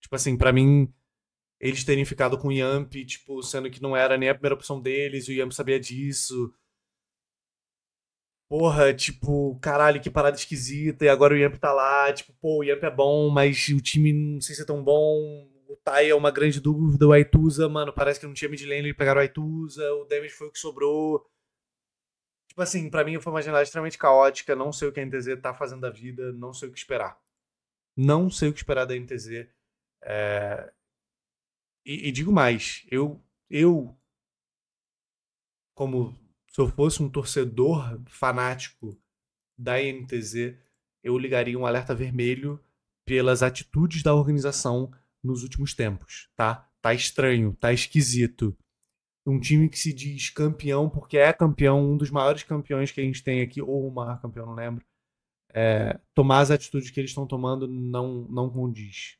Tipo assim, para mim, eles terem ficado com o Yamp, tipo, sendo que não era nem a primeira opção deles, o Yamp sabia disso. Porra, tipo, caralho, que parada esquisita, e agora o Yamp tá lá, tipo, pô, o Yamp é bom, mas o time não sei se é tão bom. O Tai é uma grande dúvida, o Aitusa mano, parece que não tinha mid lane, eles pegaram o Aitusa o Damage foi o que sobrou. Tipo assim, para mim foi uma jornada extremamente caótica, não sei o que a NTZ tá fazendo da vida, não sei o que esperar. Não sei o que esperar da NTZ é, e, e, digo mais, eu, eu, como se eu fosse um torcedor fanático da INTZ, eu ligaria um alerta vermelho pelas atitudes da organização nos últimos tempos, tá? Tá estranho, tá esquisito. Um time que se diz campeão, porque é campeão, um dos maiores campeões que a gente tem aqui, ou o maior campeão, não lembro. É, tomar as atitudes que eles estão tomando não, não condiz.